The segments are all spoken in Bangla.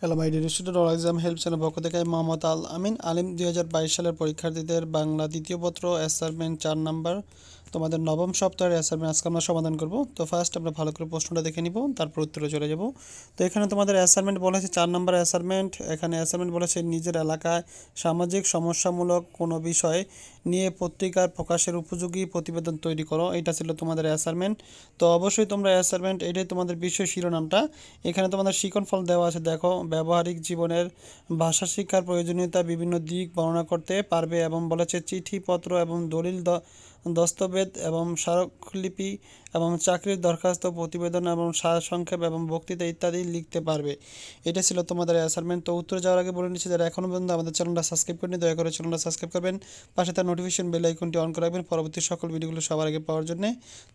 hello my dear student all exam help channel পক্ষ থেকে মোহাম্মদ আল আমিন আলিম দুই সালের পরীক্ষার্থীদের বাংলা দ্বিতীয় পত্র অ্যাসাইনমেন্ট চার নাম্বার তোমাদের নবম সপ্তাহের অ্যাসাইনমেন্ট আজকে আমরা সমাধান করব তো ফার্স্ট আমরা ভালো করে প্রশ্নটা দেখে নিব তারপর উত্তরে চলে যাব তো এখানে তোমাদের অ্যাসাইনমেন্ট বলেছে চার নম্বর অ্যাসাইনমেন্ট এখানে অ্যাসাইনমেন্ট বলেছে নিজের এলাকায় সামাজিক সমস্যামূলক কোনো বিষয় নিয়ে পত্রিকার প্রকাশের উপযোগী প্রতিবেদন তৈরি করো এটা ছিল তোমাদের অ্যাসাইনমেন্ট তো অবশ্যই তোমরা অ্যাসাইনমেন্ট এটাই তোমাদের বিষয় শিরোনামটা এখানে তোমাদের শিকন ফল দেওয়া আছে দেখো ব্যবহারিক জীবনের ভাষা শিক্ষার প্রয়োজনীয়তা বিভিন্ন দিক বর্ণনা করতে পারবে এবং বলেছে চিঠি পত্র এবং দলিল দস্তবেদ এবং স্মারকলিপি এবং চাকরির দরখাস্ত প্রতিবেদন এবং সারসংক্ষেপ এবং বক্তৃতা ইত্যাদি লিখতে পারবে এটা ছিল তোমাদের অ্যাসাইনমেন্ট তো উত্তর যাওয়ার আগে বলে নিচ্ছি যারা এখনও পর্যন্ত আমাদের চ্যানেলটা সাবস্ক্রাইব করেনি দয়া করে চ্যানেলটা সাবস্ক্রাইব করবেন পাশে তার নোটিফিকেশন বেল আইকনটি অন করে রাখবেন পরবর্তী সকল ভিডিওগুলো সবার আগে পাওয়ার জন্য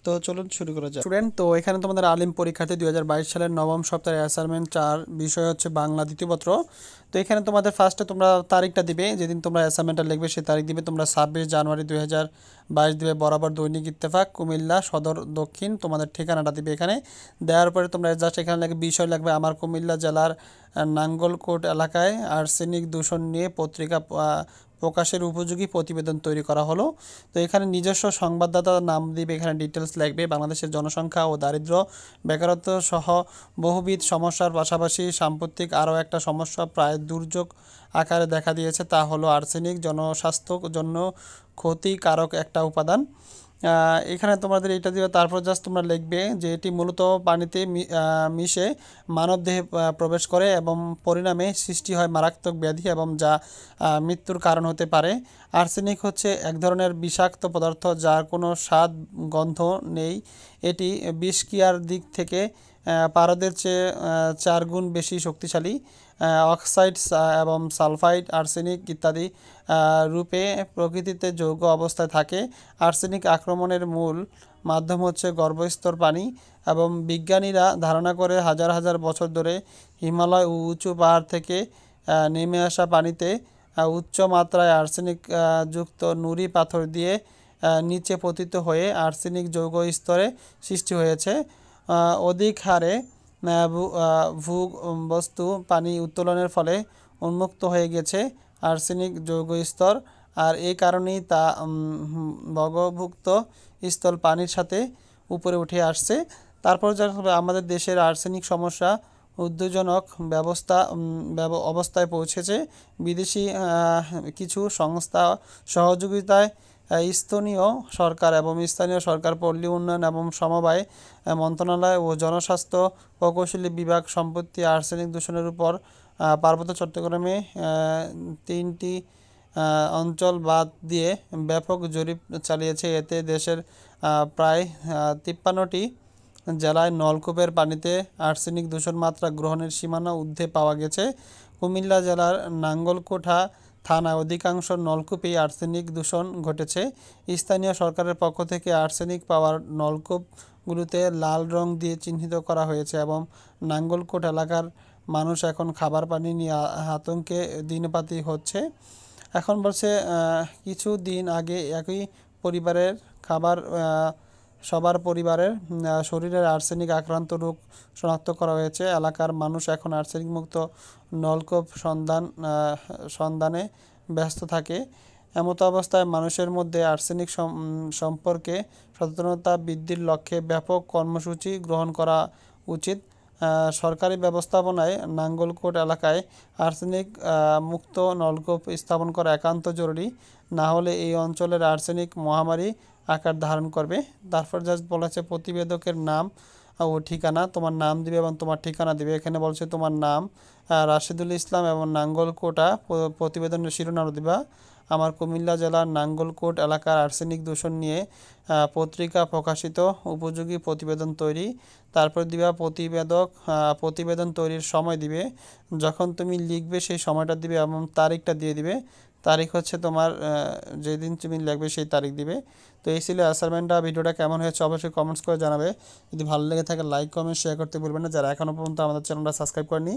তো চলুন শুরু করা যাক স্টুডেন্ট তো এখানে তোমাদের আলিম পরীক্ষার্থী দুই সালের নবম সপ্তাহের অ্যাসাইনমেন্ট চার বিষয় হচ্ছে বাংলা দ্বিতীয়পত্র তো এখানে তোমাদের ফার্স্টে তোমরা তারিখটা দিবে যেদিন তোমরা অ্যাসাইনমেন্টটা লিখবে সেই তারিখ দিবে তোমরা ছাব্বিশ জানুয়ারি দু হাজার বাইশ দিবে বরাবর দৈনিক ইত্তেফাক কুমিল্লা সদর দক্ষিণ তোমাদের ঠিকানাটা দিবে এখানে দেওয়ার পরে তোমরা জাস্ট এখানে লাগবে বিষয় লাগবে আমার কুমিল্লা জেলার নাঙ্গলকোট এলাকায় আর্সেনিক দূষণ নিয়ে পত্রিকা প্রকাশের উপযোগী প্রতিবেদন তৈরি করা হলো তো এখানে নিজস্ব সংবাদদাতার নাম দিবে এখানে ডিটেলস লাগবে বাংলাদেশের জনসংখ্যা ও দারিদ্র বেকারত্ব সহ বহুবিধ সমস্যার পাশাপাশি সাম্প্রতিক আরও একটা সমস্যা প্রায় দুর্যোগ আকারে দেখা দিয়েছে তা হলো আর্সেনিক জনস্বাস্থ্য জন্য ক্ষতিকারক একটা উপাদান এখানে তোমাদের এটা দিবে তারপর জাস্ট তোমরা লিখবে যে এটি মূলত পানিতে মিশে মানবদেহে প্রবেশ করে এবং পরিণামে সৃষ্টি হয় মারাত্মক ব্যাধি এবং যা মৃত্যুর কারণ হতে পারে আর্সেনিক হচ্ছে এক ধরনের বিষাক্ত পদার্থ যার কোনো স্বাদ গন্ধ নেই এটি বিষক্রিয়ার দিক থেকে পারদের চেয়ে চার গুণ বেশি শক্তিশালী অক্সাইড এবং সালফাইড আর্সেনিক ইত্যাদি রূপে প্রকৃতিতে যৌগ অবস্থায় থাকে আর্সেনিক আক্রমণের মূল মাধ্যম হচ্ছে গর্ভস্থর পানি এবং বিজ্ঞানীরা ধারণা করে হাজার হাজার বছর ধরে হিমালয় ও উঁচু পাহাড় থেকে নেমে আসা পানিতে উচ্চ মাত্রায় আর্সেনিক যুক্ত নুড়ি পাথর দিয়ে নিচে পতিত হয়ে আর্সেনিক যৌগ স্তরে সৃষ্টি হয়েছে অধিক হারে ভূ বস্তু পানি উত্তোলনের ফলে উন্মুক্ত হয়ে গেছে আর্সেনিক যৌগ স্তর আর এই কারণেই তা বগভুক্ত স্থল পানির সাথে উপরে উঠে আসছে তারপর যাবে আমাদের দেশের আর্সেনিক সমস্যা উদ্যোজনক ব্যবস্থা অবস্থায় পৌঁছেছে বিদেশি কিছু সংস্থা সহযোগিতায় স্থানীয় সরকার এবং স্থানীয় সরকার পল্লী উন্নয়ন এবং সমবায় মন্ত্রণালয় ও জনস্বাস্থ্য প্রকৌশলী বিভাগ সম্পত্তি আর্সেনিক দূষণের উপর পার্বত্য চট্টগ্রামে তিনটি অঞ্চল বাদ দিয়ে ব্যাপক জরিপ চালিয়েছে এতে দেশের প্রায় তিপ্পান্নটি জেলায় নলকূপের পানিতে আর্সেনিক দূষণ মাত্রা গ্রহণের সীমানা ঊর্ধ্বে পাওয়া গেছে কুমিল্লা জেলার নাঙ্গলকোঠা থানায় অধিকাংশ নলকূপে আর্সেনিক দূষণ ঘটেছে স্থানীয় সরকারের পক্ষ থেকে আর্সেনিক পাওয়ার নলকূপগুলোতে লাল রং দিয়ে চিহ্নিত করা হয়েছে এবং নাঙ্গলকোট এলাকার মানুষ এখন খাবার পানি নিয়ে আতঙ্কে দিনপাতি হচ্ছে এখন বলছে কিছু দিন আগে একই পরিবারের খাবার সবার পরিবারের শরীরের আর্সেনিক আক্রান্ত রোগ শনাক্ত করা হয়েছে এলাকার মানুষ এখন আর্সেনিক মুক্ত নলকূপ সন্ধান সন্ধানে ব্যস্ত থাকে এমত অবস্থায় মানুষের মধ্যে আর্সেনিক সম্পর্কে সচেতনতা বৃদ্ধির লক্ষ্যে ব্যাপক কর্মসূচি গ্রহণ করা উচিত সরকারি ব্যবস্থাপনায় নাঙ্গলকোট এলাকায় আর্সেনিক মুক্ত নলকূপ স্থাপন করা একান্ত জরুরি না হলে এই অঞ্চলের আর্সেনিক মহামারী আকার ধারণ করবে তারপর জাস্ট বলা প্রতিবেদকের নাম ও ঠিকানা তোমার নাম দিবে এবং তোমার ঠিকানা দিবে এখানে বলছে তোমার নাম রাশেদুল ইসলাম এবং নাঙ্গলকোটা প্রতিবেদনের শিরোনাম দিবা আমার কুমিল্লা জেলার নাঙ্গলকোট এলাকার আর্সেনিক দূষণ নিয়ে পত্রিকা প্রকাশিত উপযোগী প্রতিবেদন তৈরি তারপর দিবা প্রতিবেদক প্রতিবেদন তৈরির সময় দিবে যখন তুমি লিখবে সেই সময়টা দিবে এবং তারিখটা দিয়ে দিবে তারিখ হচ্ছে তোমার যেদিন তুমি লাগবে সেই তারিখ দিবে তো এই ছিল অ্যাসাইনমেন্টটা ভিডিওটা কেমন হয়েছে অবশ্যই কমেন্টস করে জানাবে যদি ভালো লেগে থাকে লাইক কমেন্ট শেয়ার করতে ভুলবেন না যারা এখনও পর্যন্ত আমাদের চ্যানেলটা সাবস্ক্রাইব করেনি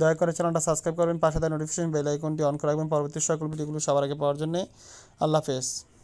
দয়া করে চ্যানেলটা সাবস্ক্রাইব করবেন পাশে তার নোটিফিকেশন বেল আইকনটি অন করে রাখবেন পরবর্তী সকল ভিডিওগুলো সবার আগে পাওয়ার জন্য আল্লাহ হাফেজ